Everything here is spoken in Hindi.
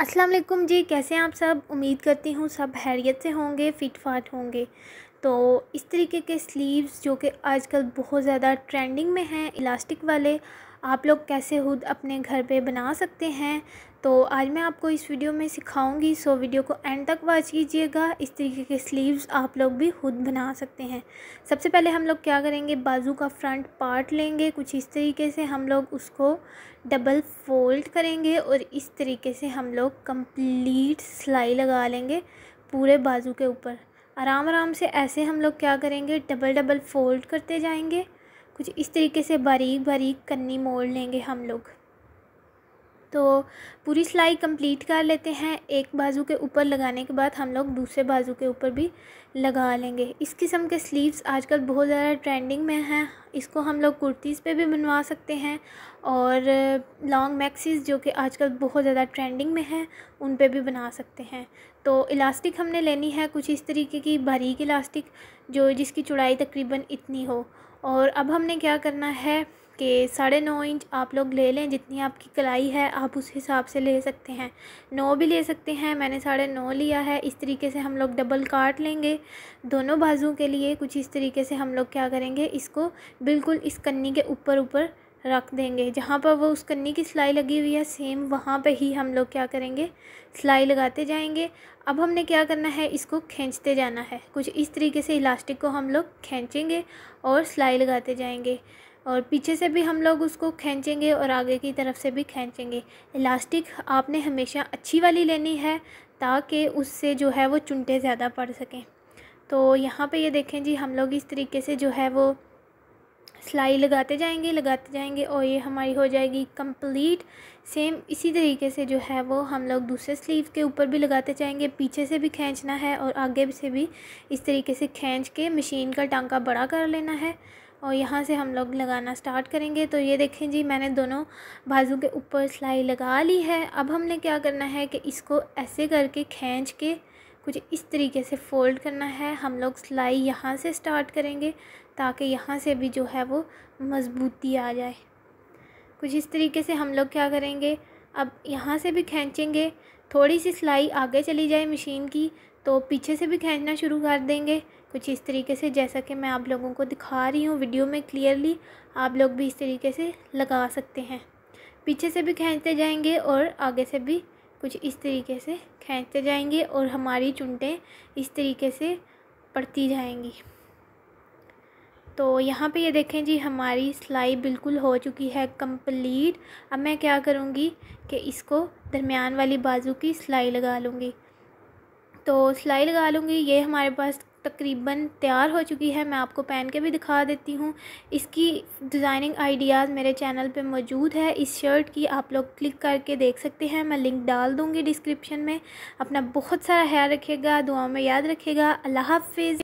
अस्सलाम वालेकुम जी कैसे हैं आप सब उम्मीद करती हूँ सब हैरियत से होंगे फिट फाट होंगे तो इस तरीके के स्लीव्स जो कि आजकल बहुत ज़्यादा ट्रेंडिंग में हैं इलास्टिक वाले आप लोग कैसे खुद अपने घर पे बना सकते हैं तो आज मैं आपको इस वीडियो में सिखाऊंगी सो वीडियो को एंड तक वॉच कीजिएगा इस तरीके के स्लीव्स आप लोग भी खुद बना सकते हैं सबसे पहले हम लोग क्या करेंगे बाजू का फ्रंट पार्ट लेंगे कुछ इस तरीके से हम लोग उसको डबल फोल्ड करेंगे और इस तरीके से हम लोग कंप्लीट सिलाई लगा लेंगे पूरे बाजू के ऊपर आराम आराम से ऐसे हम लोग क्या करेंगे डबल डबल फोल्ड करते जाएंगे कुछ इस तरीके से बारीक बारीक कन्नी मोड़ लेंगे हम लोग तो पूरी सिलाई कंप्लीट कर लेते हैं एक बाजू के ऊपर लगाने के बाद हम लोग दूसरे बाजू के ऊपर भी लगा लेंगे इस किस्म के स्लीव्स आजकल बहुत ज़्यादा ट्रेंडिंग में हैं इसको हम लोग कुर्तीज़ पे भी बनवा सकते हैं और लॉन्ग मैक्सीज़ जो कि आजकल बहुत ज़्यादा ट्रेंडिंग में हैं उन पे भी बना सकते हैं तो इलास्टिक हमने लेनी है कुछ इस तरीके की बारीक इलास्टिक जो जिसकी चौड़ाई तकरीबन इतनी हो और अब हमने क्या करना है कि साढ़े नौ इंच आप लोग ले लें जितनी आपकी कलाई है आप उस हिसाब से ले सकते हैं नौ भी ले सकते हैं मैंने साढ़े नौ लिया है इस तरीके से हम लोग डबल काट लेंगे दोनों बाजू के लिए कुछ इस तरीके से हम लोग क्या करेंगे इसको बिल्कुल इस कन्नी के ऊपर ऊपर रख देंगे जहाँ पर वो उस कन्नी की सिलाई लगी हुई है सेम वहाँ पे ही हम लोग क्या करेंगे सिलाई लगाते जाएंगे अब हमने क्या करना है इसको खींचते जाना है कुछ इस तरीके से इलास्टिक को हम लोग खींचेंगे और सिलाई लगाते जाएंगे और पीछे से भी हम लोग उसको खींचेंगे और आगे की तरफ से भी खींचेंगे इलास्टिक आपने हमेशा अच्छी वाली लेनी है ताकि उससे जो है वो चुनटे ज़्यादा पड़ सकें तो यहाँ पे ये देखें जी हम लोग इस तरीके से जो है वो सिलाई लगाते जाएंगे लगाते जाएंगे और ये हमारी हो जाएगी कंप्लीट सेम इसी तरीके से जो है वो हम लोग दूसरे स्लीव के ऊपर भी लगाते जाएंगे पीछे से भी खींचना है और आगे से भी इस तरीके से खींच के मशीन का टांका बड़ा कर लेना है और यहाँ से हम लोग लगाना स्टार्ट करेंगे तो ये देखें जी मैंने दोनों बाजू के ऊपर सिलाई लगा ली है अब हमने क्या करना है कि इसको ऐसे करके खींच के कुछ इस तरीके से फ़ोल्ड करना है हम लोग सिलाई यहाँ से स्टार्ट करेंगे ताकि यहाँ से भी जो है वो मज़बूती आ जाए कुछ इस तरीके से हम लोग क्या करेंगे अब यहाँ से भी खींचेंगे थोड़ी सी सिलाई आगे चली जाए मशीन की तो पीछे से भी खींचना शुरू कर देंगे कुछ इस तरीके से जैसा कि मैं आप लोगों को दिखा रही हूँ वीडियो में क्लियरली आप लोग भी इस तरीके से लगा सकते हैं पीछे से भी खींचते जाएंगे और आगे से भी कुछ इस तरीके से खींचते जाएंगे और हमारी चुनटें इस तरीके से पड़ती जाएंगी तो यहाँ पे ये देखें जी हमारी सिलाई बिल्कुल हो चुकी है कंप्लीट अब मैं क्या करूँगी कि इसको दरमियान वाली बाजू की सिलाई लगा लूँगी तो सिलाई लगा लूँगी ये हमारे पास तकरीबन तैयार हो चुकी है मैं आपको पहन के भी दिखा देती हूँ इसकी डिज़ाइनिंग आइडियाज़ मेरे चैनल पे मौजूद है इस शर्ट की आप लोग क्लिक करके देख सकते हैं मैं लिंक डाल दूँगी डिस्क्रिप्शन में अपना बहुत सारा ख्याल रखेगा दुआ में याद रखेगा अल्लाह हाफिज़